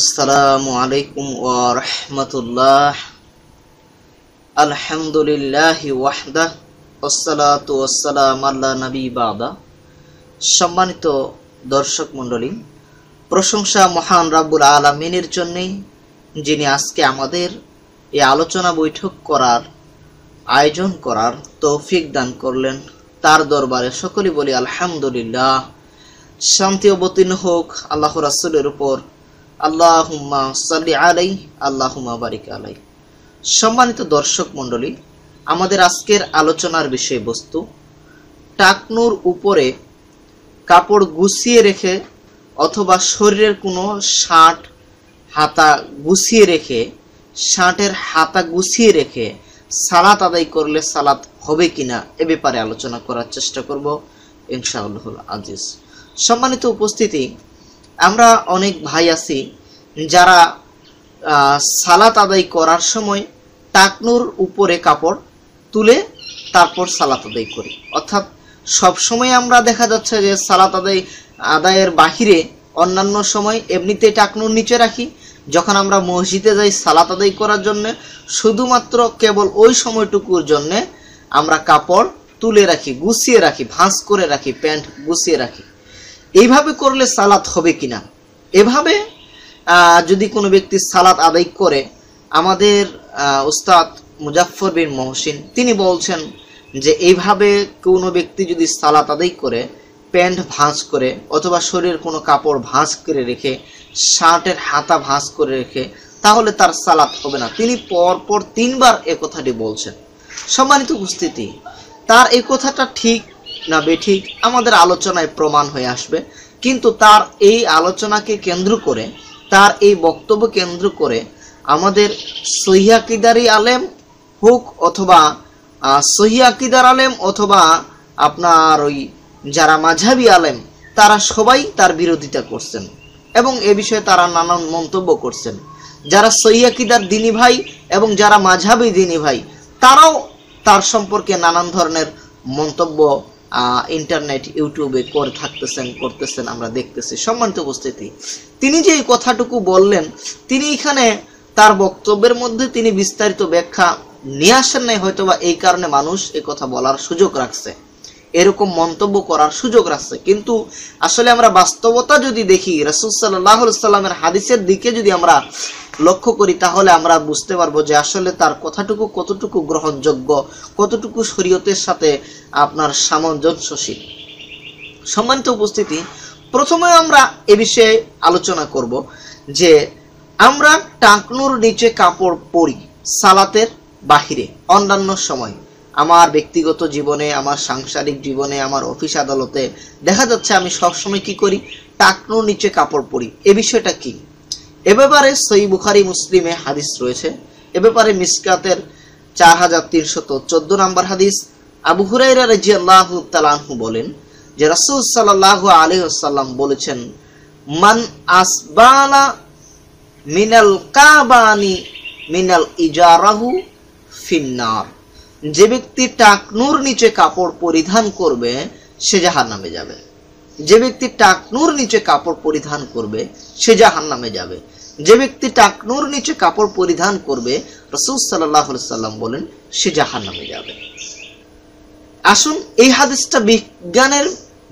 আসসালামু আলাইকুম ওয়া রাহমাতুল্লাহ আলহামদুলিল্লাহি ওয়াহদা আসসালাতু ওয়াসসালাম আল্লাহ নবী বাদা সম্মানিত দর্শক মণ্ডলী প্রশংসা মহান রাবুল আলমিনের জন্যে যিনি আজকে আমাদের এই আলোচনা বৈঠক করার আয়োজন করার তৌফিক দান করলেন তার দরবারে সকলে বলি আলহামদুলিল্লাহ শান্তি অবতীর্ণ হোক আল্লাহ রাসুলের উপর আল্লাহুম্মা সাল্লি আলাই আল্লাহুম্মা বারিক আলাই সম্মানিত দর্শক মণ্ডলী আমাদের আজকের আলোচনার বিষয়বস্তু টাকনুর উপরে কাপড় গুছিয়ে রেখে অথবা শরীরের কোনো শার্ট হাতা গুছিয়ে রেখে শার্টের হাতা গুছিয়ে রেখে সালাত আদায় করলে সালাত হবে কিনা এ ব্যাপারে আলোচনা করার চেষ্টা করব ইনশাআল্লাহ আজিজ সম্মানিত উপস্থিতি আমরা অনেক ভাই আছি যারা সালাত আদায় করার সময় টাকনুর উপরে কাপড় তুলে তারপর সালাত আদায় করি অর্থাৎ সবসময় আমরা দেখা যাচ্ছে যে সালাত আদায় আদায়ের বাহিরে অন্যান্য সময় এমনিতেই টাকনুর নিচে রাখি যখন আমরা মসজিদে যাই সালাত আদায় করার জন্য শুধুমাত্র কেবল ওই সময়টুকুর জন্যে আমরা কাপড় তুলে রাখি গুছিয়ে রাখি ভাঁজ করে রাখি প্যান্ট গুছিয়ে রাখি এইভাবে করলে সালাত হবে কিনা এভাবে যদি কোনো ব্যক্তি সালাত আদায় করে আমাদের উস্তাদ মুজাফর বিন মহসিন তিনি বলছেন যে এইভাবে কোনো ব্যক্তি যদি সালাত আদায় করে প্যান্ট ভাঁজ করে অথবা শরীরের কোনো কাপড় ভাঁজ করে রেখে শার্টের হাতা ভাঁজ করে রেখে তাহলে তার সালাত হবে না তিনি পরপর তিনবার এ কথাটি বলছেন সম্মানিত উপস্থিতি তার এই কথাটা ঠিক না বেঠিক আমাদের আলোচনায় প্রমাণ হয়ে আসবে কিন্তু তার এই আলোচনাকে কেন্দ্র করে তার এই বক্তব্য কেন্দ্র করে আমাদের সহিয়াকিদারি আলেম হোক অথবা সহিয়াকিদার আলেম অথবা আপনার ওই যারা মাঝাবি আলেম তারা সবাই তার বিরোধিতা করছেন এবং এ বিষয়ে তারা নানান মন্তব্য করছেন যারা সৈয়াকিদার দিনী ভাই এবং যারা মাঝাবি দিনী ভাই তারাও তার সম্পর্কে নানান ধরনের মন্তব্য ইন্টারনেট ইউটিউবে করে থাকতেছেন করতেছেন আমরা দেখতেছি সম্মানিত উপস্থিতি তিনি যে কথাটুকু বললেন তিনি এখানে তার বক্তব্যের মধ্যে তিনি বিস্তারিত ব্যাখ্যা নিয়ে আসেন নাই হয়তোবা এই কারণে মানুষ এই কথা বলার সুযোগ রাখছে এরকম মন্তব্য করার সুযোগ রাখছে কিন্তু আসলে আমরা বাস্তবতা যদি দেখি রাসুল সাল্লাহ সাল্লামের হাদিসের দিকে যদি আমরা লক্ষ্য করি তাহলে আমরা বুঝতে পারবো যে আসলে তার কথাটুকু কতটুকু গ্রহণযোগ্য কতটুকু শরীয়তের সাথে আপনার সামঞ্জস্যশীল সম্মানিত উপস্থিতি প্রথমে আমরা এ বিষয়ে আলোচনা করব যে আমরা টাকনুর নিচে কাপড় পরি সালাতের বাহিরে অন্যান্য সময় আমার ব্যক্তিগত জীবনে আমার সাংসারিক জীবনে আমার অফিস আদালতে দেখা যাচ্ছে আমি সবসময় কি করি টাকনুর নিচে কাপড় পরি এ বিষয়টা কি এ ব্যাপারে সই বুখারি মুসলিমে হাদিস রয়েছে এ ব্যাপারে মিসকাতের চার হাজার তিনশত চোদ্দ নম্বর হাদিস আবু হুরাইরা রাজি আল্লাহ তালাহু বলেন যে রাসুল সাল্লাহ আলী আসাল্লাম বলেছেন মান আসবালা মিনাল কাবানি মিনাল ইজারাহু ফিন্নার যে ব্যক্তি টাকনুর নিচে কাপড় পরিধান করবে সে জাহার নামে যাবে যে ব্যক্তি টাকনুর নিচে কাপড় পরিধান করবে সে জাহান নামে যাবে যে ব্যক্তি টাকনুর নিচে কাপড় পরিধান করবে রসুল সাল্লাহ সাল্লাম বলেন সে জাহার নামে যাবে আসুন এই হাদিসটা বিজ্ঞানের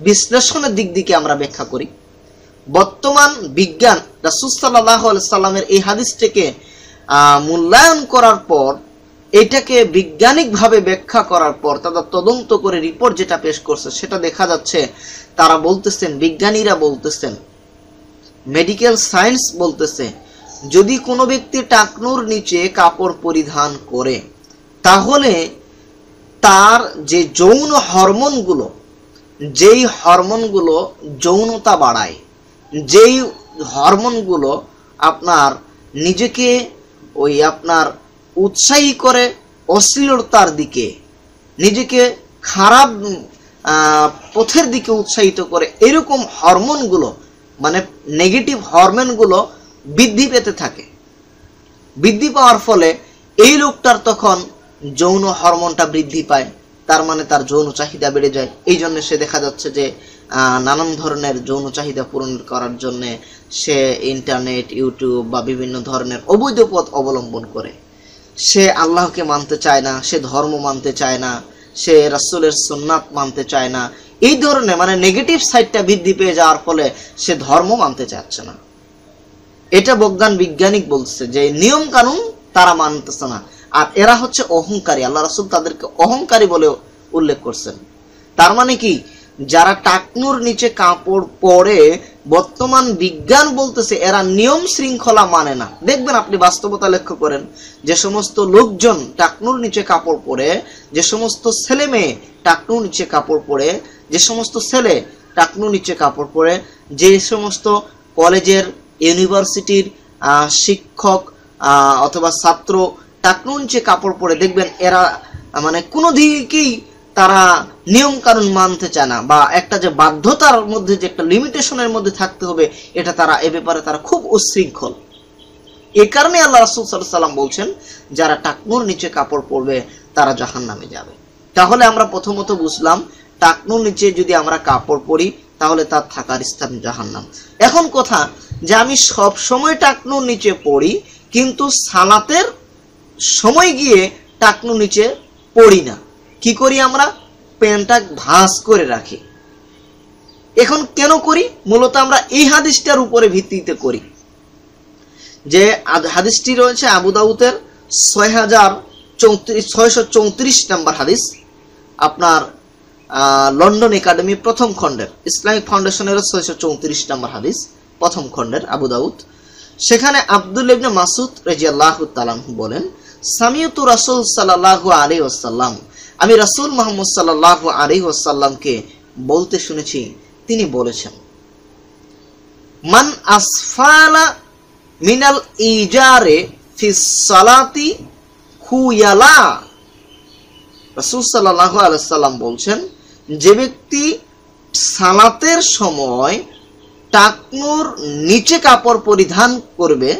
বিশ্লেষণের দিক দিকে আমরা ব্যাখ্যা করি বর্তমান বিজ্ঞান রাসুল সাল্লাহ সাল্লামের এই হাদিসটাকে মূল্যায়ন করার পর এটাকে বিজ্ঞানিকভাবে ব্যাখ্যা করার পর তারা তদন্ত করে রিপোর্ট যেটা পেশ করছে সেটা দেখা যাচ্ছে তারা বলতেছেন বিজ্ঞানীরা বলতেছেন মেডিকেল সায়েন্স বলতেছে যদি কোনো ব্যক্তি টাকনুর নিচে কাপড় পরিধান করে তাহলে তার যে যৌন হরমোনগুলো যেই হরমোনগুলো যৌনতা বাড়ায় যেই হরমোনগুলো আপনার নিজেকে ওই আপনার উৎসাহী করে অশ্লীলতার দিকে নিজেকে খারাপ পথের দিকে উৎসাহিত করে এরকম হরমোনগুলো মানে নেগেটিভ হরমোনগুলো বৃদ্ধি পেতে থাকে বৃদ্ধি পাওয়ার ফলে এই লোকটার তখন যৌন হরমোনটা বৃদ্ধি পায় তার মানে তার যৌন চাহিদা বেড়ে যায় এই জন্য সে দেখা যাচ্ছে যে নানান ধরনের যৌন চাহিদা পূরণ করার জন্যে সে ইন্টারনেট ইউটিউব বা বিভিন্ন ধরনের অবৈধ পথ অবলম্বন করে সে আল্লাহকে মানতে চায় না সে ধর্ম মানতে চায় না সে রাসুলের সুন্নাত মানতে চায় না এই ধরনের মানে নেগেটিভ সাইডটা বৃদ্ধি পেয়ে যাওয়ার ফলে সে ধর্ম মানতে চাচ্ছে না এটা বজ্ঞান বিজ্ঞানিক বলছে যে নিয়ম কানুন তারা মানতেছে না আর এরা হচ্ছে অহংকারী আল্লাহ রাসুল তাদেরকে অহংকারী বলে উল্লেখ করছেন তার মানে কি যারা টাকনুর নিচে কাপড় পরে বর্তমান বিজ্ঞান বলতেছে এরা নিয়ম শৃঙ্খলা মানে না দেখবেন আপনি বাস্তবতা লক্ষ্য করেন যে সমস্ত লোকজন টাকনুর নিচে কাপড় পরে যে সমস্ত ছেলে মেয়ে টাকনুর নিচে কাপড় পরে যে সমস্ত ছেলে টাকনু নিচে কাপড় পরে যে সমস্ত কলেজের ইউনিভার্সিটির শিক্ষক অথবা ছাত্র টাকনু নিচে কাপড় পরে দেখবেন এরা মানে কোনো দিকেই তারা নিয়ম কানুন মানতে চায় না বা একটা যে বাধ্যতার মধ্যে যে একটা লিমিটেশনের মধ্যে থাকতে হবে এটা তারা এ ব্যাপারে তারা খুব উশৃঙ্খল এ কারণে আল্লাহ রাসুল সাল সাল্লাম বলছেন যারা টাকনুর নিচে কাপড় পরবে তারা জাহান নামে যাবে তাহলে আমরা প্রথমত বুঝলাম টাকনুর নিচে যদি আমরা কাপড় পরি তাহলে তার থাকার স্থান জাহান্নাম এখন কথা যে আমি সব সময় টাকনুর নিচে পড়ি কিন্তু সালাতের সময় গিয়ে টাকনু নিচে পড়ি না কি করি আমরা প্যান্টটা ভাঁজ করে রাখি এখন কেন করি মূলত আমরা এই হাদিসটার উপরে ভিত্তিতে করি যে হাদিসটি রয়েছে আবুদাউতের ছয় হাজার চৌত্রিশ ছয়শো চৌত্রিশ নাম্বার হাদিস আপনার লন্ডন একাডেমি প্রথম খণ্ডের ইসলামিক ফাউন্ডেশনের ছয়শো চৌত্রিশ নম্বর হাদিস প্রথম খণ্ডের আবু সেখানে আব্দুল ইবনে মাসুদ রেজিয়াল্লাহ তালাহু বলেন সামিয়তু রাসুল সাল্লাহু ওসাল্লাম আমি রাসুল মোহাম্মদ সাল্লাহু আলী ওসাল্লামকে বলতে শুনেছি তিনি বলেছেন মান আসফালা মিনাল ইজারে ফি সালাতি খুয়ালা রাসুল সাল্লাহু আলাইসাল্লাম বলছেন যে ব্যক্তি সালাতের সময় টাকনুর নিচে কাপড় পরিধান করবে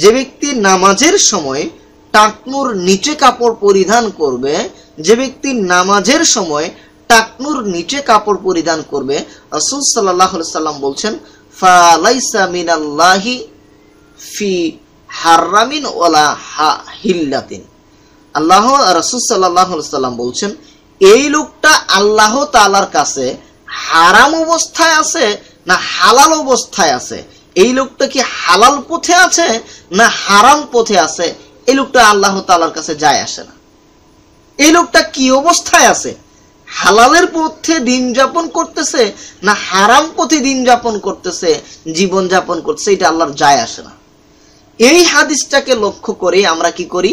যে ব্যক্তি নামাজের সময় টাকনুর নিচে কাপড় পরিধান করবে যে ব্যক্তি নামাজের সময় টাকনুর নিচে কাপড় পরিধান করবে রসুল সাল্লাহ সাল্লাম বলছেন ফালাইসা মিনাল্লাহি ফি হারামিন ওলা হা হিল্লাতিন আল্লাহ রসুল সাল্লাহ সাল্লাম বলছেন এই লোকটা আল্লাহ তালার কাছে হারাম অবস্থায় আছে না হালাল অবস্থায় আছে এই লোকটা কি হালাল পথে আছে না হারাম পথে আছে এই লোকটা আল্লাহ তালার কাছে যায় আসে না এই লোকটা কি অবস্থায় আছে হালালের পথে দিন যাপন করতেছে না হারাম পথে দিন যাপন করতেছে জীবন যাপন করছে এটা আল্লাহর যায় আসে না এই হাদিসটাকে লক্ষ্য করে আমরা কি করি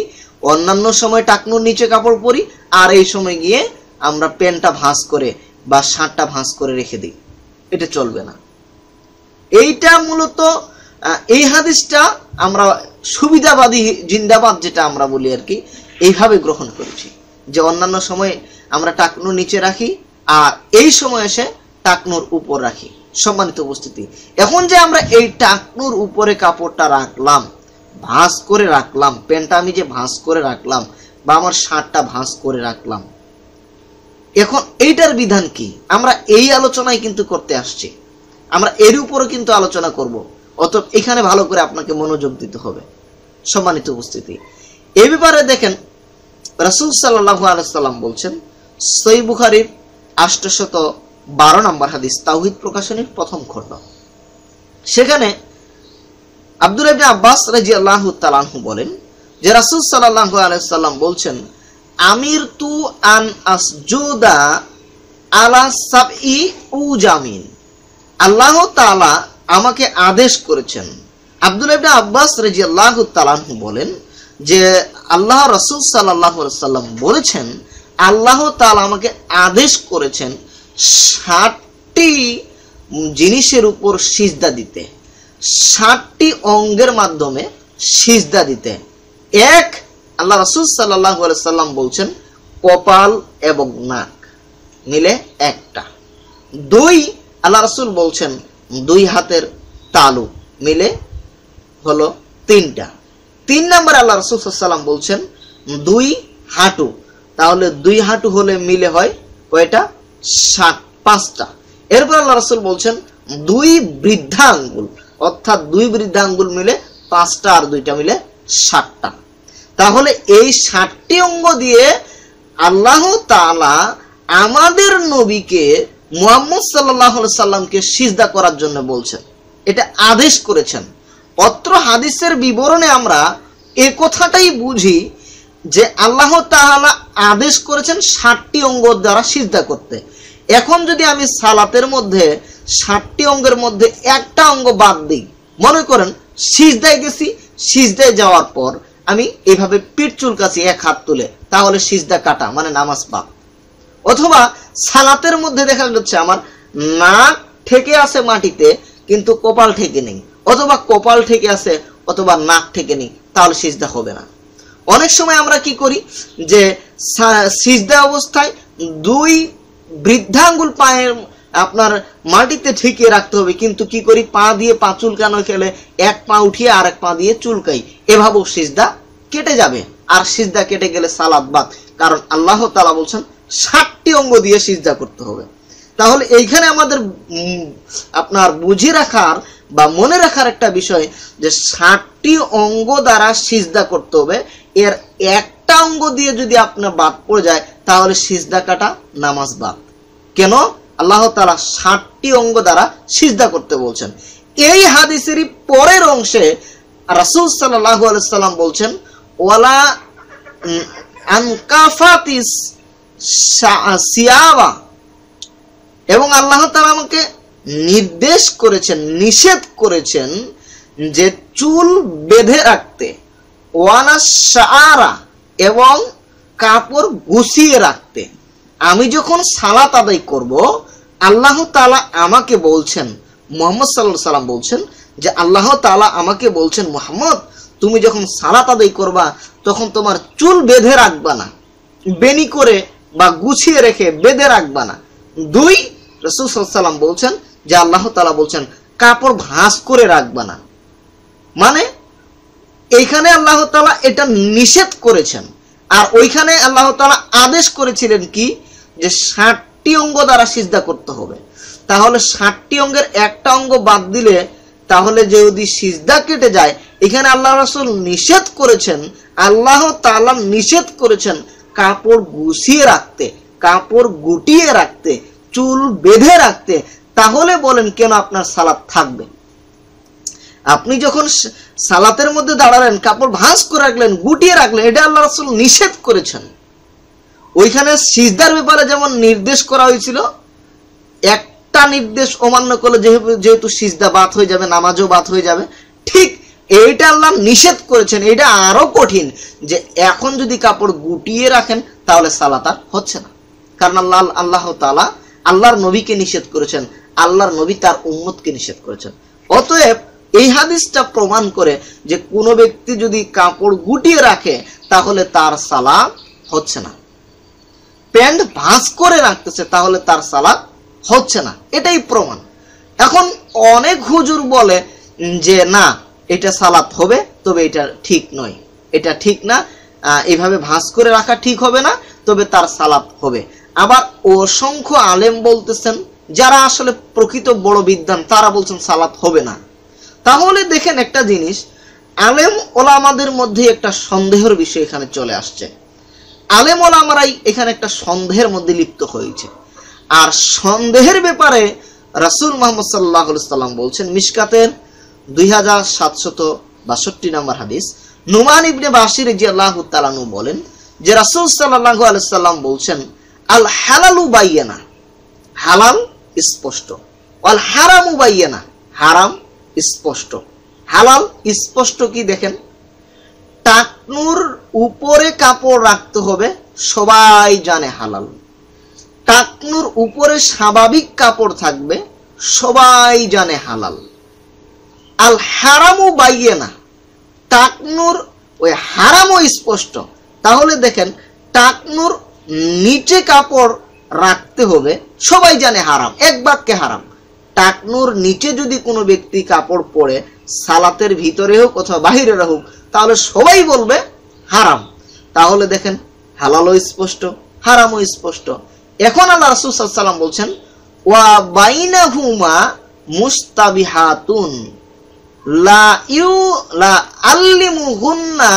অন্যান্য সময় টাকনুর নিচে কাপড় পরি আর এই সময় গিয়ে আমরা প্যান্টটা ভাঁজ করে বা শার্টটা ভাঁজ করে রেখে দিই এটা চলবে না এইটা মূলত এই হাদিসটা আমরা সুবিধাবাদী জিন্দাবাদ যেটা আমরা বলি আর কি এইভাবে গ্রহণ করেছি যে অন্যান্য সময়ে আমরা টাকনু নিচে রাখি আর এই সময় এসে টাকনুর উপর রাখি সম্মানিত উপস্থিতি এখন যে আমরা এই টাকনুর উপরে কাপড়টা রাখলাম ভাঁজ করে রাখলাম প্যান্টটা আমি যে ভাঁজ করে রাখলাম বা আমার শার্টটা ভাঁজ করে রাখলাম এখন এইটার বিধান কি আমরা এই আলোচনায় কিন্তু করতে আসছি আমরা এর উপরও কিন্তু আলোচনা করব অত এখানে ভালো করে আপনাকে মনোযোগ দিতে হবে সম্মানিত উপস্থিতি এ ব্যাপারে দেখেন রাসুল সাল্লাহ আলাইসাল্লাম বলছেন সই বুখারির আষ্টশত বারো নম্বর হাদিস তাহিদ প্রকাশনীর প্রথম খণ্ড সেখানে আব্দুল আব্বাস রাজি আল্লাহ তালাহু বলেন যে রাসুল সাল্লাহ আলাইসাল্লাম বলছেন আমির তু আন আসজুদা আলা সাবই উজামিন আল্লাহ তালা আমাকে আদেশ করেছেন আব্দুল ইবনে আব্বাস রাজি আল্লাহ তালাহু বলেন যে আল্লাহ রসুল সাল্লাহ সাল্লাম বলেছেন আল্লাহ তালা আমাকে আদেশ করেছেন ষাটটি জিনিসের উপর সিজদা দিতে ষাটটি অঙ্গের মাধ্যমে সিজদা দিতে এক আল্লাহ রাসুল সাল্লাহ সাল্লাম বলছেন কপাল এবং নাক মিলে একটা দুই আল্লাহ রাসুল বলছেন দুই হাতের তালু মিলে হলো তিনটা তিন নম্বর আল্লাহ রাসুল সাল্লাম বলছেন দুই হাঁটু তাহলে দুই হাঁটু হলে মিলে হয় কয়টা সাত পাঁচটা এরপর আল্লাহ রাসুল বলছেন দুই বৃদ্ধাঙ্গুল অর্থাৎ দুই বৃদ্ধাঙ্গুল মিলে পাঁচটা আর দুইটা মিলে সাতটা তাহলে এই ষাটটি অঙ্গ দিয়ে আল্লাহ তালা আমাদের নবীকে মুহাম্মদ সাল্লাহ সাল্লামকে সিজদা করার জন্য বলছেন এটা আদেশ করেছেন অত্র হাদিসের বিবরণে আমরা এ কথাটাই বুঝি যে আল্লাহ তাহলা আদেশ করেছেন ষাটটি অঙ্গ দ্বারা সিজদা করতে এখন যদি আমি সালাতের মধ্যে ষাটটি অঙ্গের মধ্যে একটা অঙ্গ বাদ দিই মনে করেন সিজদায় গেছি সিজদায় যাওয়ার পর আমি এভাবে পিঠ চুলকাছি এক হাত তুলে তাহলে সিজদা কাটা মানে নামাজ পা অথবা সালাতের মধ্যে দেখা যাচ্ছে আমার নাক ঠেকে আছে মাটিতে কিন্তু কপাল ঠেকে নেই অথবা কপাল ঠেকে আছে অথবা নাক ঠেকে নেই তাহলে সিজদা হবে না অনেক সময় আমরা কি করি যে সিজদা অবস্থায় দুই বৃদ্ধাঙ্গুল পায়ের আপনার মাটিতে ঠিকিয়ে রাখতে হবে কিন্তু কি করি পা দিয়ে পা চুলকানো খেলে এক পা উঠিয়ে আর এক পা দিয়ে চুলকাই এভাবেও সিজদা কেটে যাবে আর সিজদা কেটে গেলে সালাদ বাদ কারণ আল্লাহ তালা বলছেন ষাটটি অঙ্গ দিয়ে সিজদা করতে হবে তাহলে এইখানে আমাদের আপনার বুঝে রাখার বা মনে রাখার একটা বিষয় যে ষাটটি অঙ্গ দ্বারা সিজদা করতে হবে এর একটা অঙ্গ দিয়ে যদি আপনার বাদ পড়ে যায় তাহলে সিজদা কাটা নামাজ বাদ কেন আল্লাহ তালা ষাটটি অঙ্গ দ্বারা সিজদা করতে বলছেন এই হাদিসেরই পরের অংশে রাসুল সাল্লাহ আলাইসাল্লাম বলছেন ওয়ালা আনকাফাতিস সিয়াবা এবং আল্লাহ তালা আমাকে নির্দেশ করেছেন নিষেধ করেছেন যে চুল বেঁধে রাখতে ওয়ালা সারা এবং কাপড় গুছিয়ে রাখতে আমি যখন সালাত আদায় করব আল্লাহ তালা আমাকে বলছেন মোহাম্মদ সাল্লাহ সাল্লাম বলছেন যে আল্লাহ তালা আমাকে বলছেন মোহাম্মদ তুমি যখন সালাত আদায় করবা তখন তোমার চুল বেঁধে রাখবা না বেনি করে বা গুছিয়ে রেখে বেঁধে রাখবা না দুই রসুল সাল্লাম বলছেন যে আল্লাহ তালা বলছেন কাপড় ভাঁজ করে রাখবা না মানে এইখানে আল্লাহ তালা এটা নিষেধ করেছেন আর ওইখানে আল্লাহ তালা আদেশ করেছিলেন কি যে ষাট ষাটটি অঙ্গ দ্বারা সিজদা করতে হবে তাহলে ষাটটি অঙ্গের একটা অঙ্গ বাদ দিলে তাহলে যদি সিজদা কেটে যায় এখানে আল্লাহ রাসুল নিষেধ করেছেন আল্লাহ তালা নিষেধ করেছেন কাপড় গুছিয়ে রাখতে কাপড় গুটিয়ে রাখতে চুল বেঁধে রাখতে তাহলে বলেন কেন আপনার সালাদ থাকবে আপনি যখন সালাতের মধ্যে দাঁড়ালেন কাপড় ভাঁজ করে রাখলেন গুটিয়ে রাখলেন এটা আল্লাহ রাসুল নিষেধ করেছেন ওইখানে সিজদার ব্যাপারে যেমন নির্দেশ করা হয়েছিল একটা নির্দেশ অমান্য করলে যেহেতু সিজদা বাদ হয়ে যাবে নামাজও বাদ হয়ে যাবে ঠিক এইটা আল্লাহ নিষেধ করেছেন এটা আরো কঠিন যে এখন যদি কাপড় গুটিয়ে রাখেন তাহলে সালাতার হচ্ছে না কারণ আল্লাহ আল্লাহ তালা আল্লাহর নবীকে নিষেধ করেছেন আল্লাহর নবী তার উম্মতকে নিষেধ করেছেন অতএব এই হাদিসটা প্রমাণ করে যে কোনো ব্যক্তি যদি কাপড় গুটিয়ে রাখে তাহলে তার সালাম হচ্ছে না প্যান্ট ভাঁজ করে রাখতেছে তাহলে তার সালাদ হচ্ছে না এটাই প্রমাণ এখন অনেক হুজুর বলে যে না এটা সালাত হবে তবে এটা ঠিক নয় এটা ঠিক না এভাবে ভাঁজ করে রাখা ঠিক হবে না তবে তার সালাত হবে আবার অসংখ্য আলেম বলতেছেন যারা আসলে প্রকৃত বড় বিদ্যান তারা বলছেন সালাত হবে না তাহলে দেখেন একটা জিনিস আলেম ওলামাদের মধ্যে একটা সন্দেহের বিষয় এখানে চলে আসছে আলেমল আমরাই এখানে একটা সন্দেহের মধ্যে লিপ্ত হয়েছে আর সন্দেহের ব্যাপারে রাসুল মোহাম্মদ সাল্লাহ সাল্লাম বলছেন মিসকাতের দুই হাজার নম্বর হাদিস নুমান ইবনে বাসির জি তালানু বলেন যে রাসুল সাল্লাহ আলাইসাল্লাম বলছেন আল হালালু বাইয়ানা হালাল স্পষ্ট আল হারামু বাইয়ানা হারাম স্পষ্ট হালাল স্পষ্ট কি দেখেন টাকনুর উপরে কাপড় রাখতে হবে সবাই জানে হালাল টাকনুর উপরে স্বাভাবিক কাপড় থাকবে সবাই জানে হালাল আল হারামও বাইয়ে না টাকনুর ওই হারামও স্পষ্ট তাহলে দেখেন টাকনুর নিচে কাপড় রাখতে হবে সবাই জানে হারাম এক বাক্যে হারাম টাকনুর নিচে যদি কোনো ব্যক্তি কাপড় পরে সালাতের ভিতরে হোক অথবা বাহিরে হোক তাহলে সবাই বলবে হারাম তাহলে দেখেন হালালও স্পষ্ট হারামও স্পষ্ট এখন আল্লাহ রাসুল সাল্লাম বলছেন ওয়া বাইনা হুমা মুস্তাবিহাতুন লা ইউ লা আল্লিমু গুন্না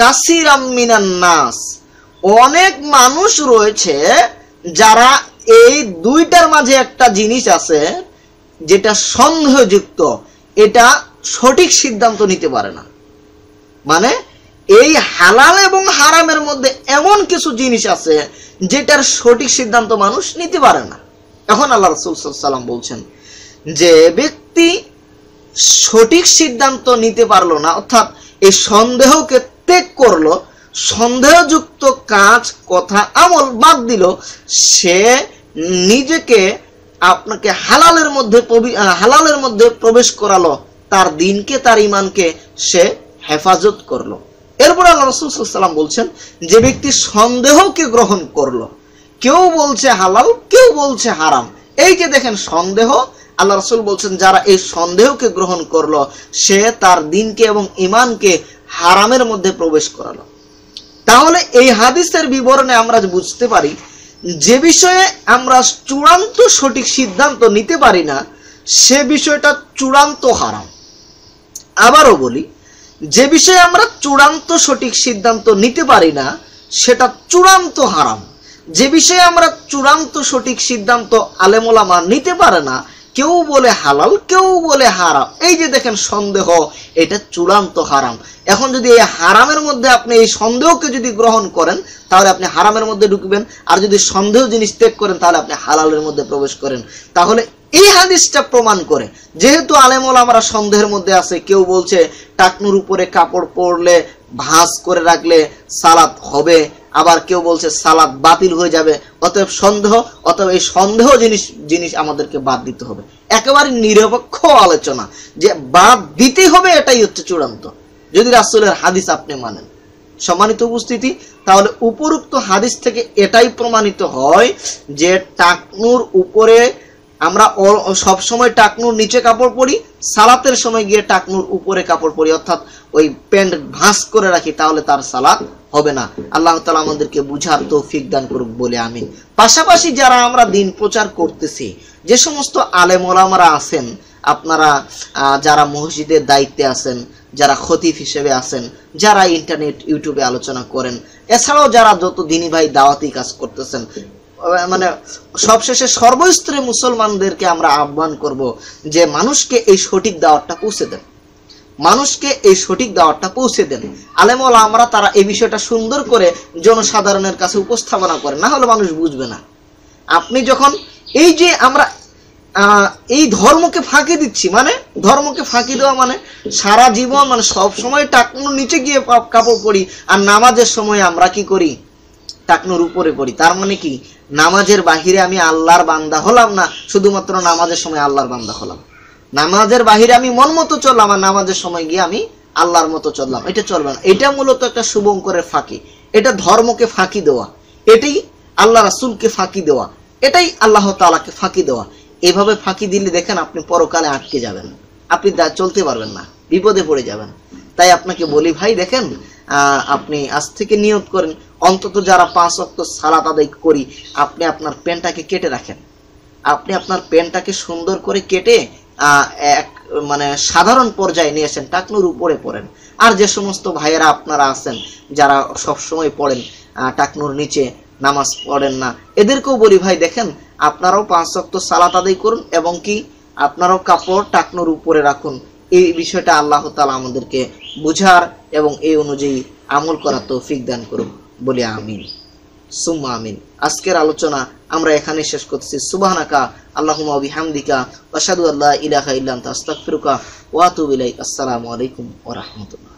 কাসিরাম মিনান নাস অনেক মানুষ রয়েছে যারা এই দুইটার মাঝে একটা জিনিস আছে যেটা সন্দেহযুক্ত এটা সঠিক সিদ্ধান্ত নিতে পারে না মানে এই হালাল এবং হারামের মধ্যে এমন কিছু জিনিস আছে যেটার সঠিক সিদ্ধান্ত মানুষ নিতে পারে না এখন আল্লাহ রসুল সাল্লাম বলছেন যে ব্যক্তি সঠিক সিদ্ধান্ত নিতে পারলো না অর্থাৎ এই সন্দেহকে ত্যাগ করলো সন্দেহযুক্ত কাজ কথা আমল বাদ দিল সে নিজেকে আপনাকে হালালের মধ্যে হালালের মধ্যে প্রবেশ করালো তার দিনকে তার ইমানকে সে হেফাজত করলো এরপর আল্লাহ রসুল সাল্লাম বলছেন যে ব্যক্তি সন্দেহকে গ্রহণ করলো কেউ বলছে হালাল কেউ বলছে হারাম এই যে দেখেন সন্দেহ আল্লাহ রসুল বলছেন যারা এই সন্দেহকে গ্রহণ করলো সে তার দিনকে এবং ইমানকে হারামের মধ্যে প্রবেশ করালো তাহলে এই হাদিসের বিবরণে আমরা বুঝতে পারি যে বিষয়ে আমরা চূড়ান্ত সঠিক সিদ্ধান্ত নিতে পারি না সে বিষয়টা চূড়ান্ত হারাম আবারও বলি যে বিষয়ে আমরা চূড়ান্ত সঠিক সিদ্ধান্ত নিতে পারি না সেটা চূড়ান্ত হারাম যে বিষয়ে আমরা চূড়ান্ত সঠিক সিদ্ধান্ত আলেমোলামা নিতে পারে না কেউ বলে হালাল কেউ বলে হারাম এই যে দেখেন সন্দেহ এটা চূড়ান্ত হারাম এখন যদি এই হারামের মধ্যে আপনি এই সন্দেহকে যদি গ্রহণ করেন তাহলে আপনি হারামের মধ্যে ঢুকবেন আর যদি সন্দেহ জিনিস ত্যাগ করেন তাহলে আপনি হালালের মধ্যে প্রবেশ করেন তাহলে এই হাদিসটা প্রমাণ করে যেহেতু আলেমল আমরা সন্দেহের মধ্যে আছে কেউ বলছে টাকনুর উপরে কাপড় পরলে ভাঁজ করে রাখলে সালাত হবে আবার কেউ বলছে সালাদ বাতিল হয়ে যাবে অতএব সন্দেহ অতএব এই সন্দেহ জিনিস জিনিস আমাদেরকে বাদ দিতে হবে একেবারে নিরপেক্ষ আলোচনা যে বাদ দিতে হবে এটাই হচ্ছে চূড়ান্ত যদি রাসুলের হাদিস আপনি মানেন সম্মানিত উপস্থিতি তাহলে উপরুক্ত হাদিস থেকে এটাই প্রমাণিত হয় যে টাকনুর উপরে আমরা সব সময় টাকনুর নিচে কাপড় পরি সালাতের সময় গিয়ে টাকনুর উপরে কাপড় পরি অর্থাৎ ওই প্যান্ট ভাঁজ করে রাখি তাহলে তার সালাত হবে না আল্লাহ তালা আমাদেরকে বুঝার তৌফিক দান করুক বলে আমি পাশাপাশি যারা আমরা দিন প্রচার করতেছি যে সমস্ত আলেম ওলামারা আছেন আপনারা যারা মসজিদের দায়িত্বে আছেন যারা খতিফ হিসেবে আছেন যারা ইন্টারনেট ইউটিউবে আলোচনা করেন এছাড়াও যারা যত দিনী ভাই দাওয়াতি কাজ করতেছেন মানে সবশেষে সর্বস্তরে মুসলমানদেরকে আমরা আহ্বান করব যে মানুষকে এই সঠিক দাওয়াতটা পৌঁছে দেন মানুষকে এই সঠিক দাওয়াতটা পৌঁছে দেন আলেমলা আমরা তারা এই বিষয়টা সুন্দর করে জনসাধারণের কাছে উপস্থাপনা করে না হলে মানুষ বুঝবে না আপনি যখন এই যে আমরা এই ধর্মকে ফাঁকি দিচ্ছি মানে ধর্মকে ফাঁকি দেওয়া মানে সারা জীবন মানে সব সময় টাকনুর নিচে গিয়ে কাপড় পরি আর নামাজের সময় আমরা কি করি টাকনুর উপরে পড়ি তার মানে কি নামাজের বাহিরে আমি আল্লাহর বান্দা হলাম না শুধুমাত্র নামাজের সময় আল্লাহর বান্দা হলাম নামাজের বাহিরে আমি মন মতো চললাম আর নামাজের সময় গিয়ে আমি আল্লাহর মতো চললাম এটা চলবে না এটা মূলত একটা শুভঙ্করের ফাঁকি এটা ধর্মকে ফাঁকি দেওয়া এটাই আল্লাহ রাসুলকে ফাঁকি দেওয়া এটাই আল্লাহ তালাকে ফাঁকি দেওয়া এভাবে ফাঁকি দিলে দেখেন আপনি পরকালে আটকে যাবেন আপনি চলতে পারবেন না বিপদে পড়ে যাবেন তাই আপনাকে বলি ভাই দেখেন আপনি আজ থেকে নিয়োগ করেন অন্তত যারা পাঁচ অক্ত সালাত আদায় করি আপনি আপনার পেনটাকে কেটে রাখেন আপনি আপনার পেনটাকে সুন্দর করে কেটে এক মানে সাধারণ পর্যায়ে নিয়ে আসেন টাকনুর উপরে পড়েন আর যে সমস্ত ভাইয়েরা আপনারা আছেন যারা সবসময় পড়েন টাকনুর নিচে নামাজ পড়েন না এদেরকেও বলি ভাই দেখেন আপনারাও পাঁচ শক্ত সালাত আদায় করুন এবং কি আপনারাও কাপড় টাকনুর উপরে রাখুন এই বিষয়টা আল্লাহ তালা আমাদেরকে বুঝার এবং এই অনুযায়ী আমল তো তৌফিক দান করুন বলি আমিন সুম আমিন আজকের আলোচনা আমরা এখানে শেষ করছি সুবাহানাকা আল্লাহমা বিহামদিকা ওয়াসাদু আল্লাহ ইলাহা ইল্লাম তাস্তাক ফিরুকা ওয়াতুবিলাই আসসালামু আলাইকুম ওয়া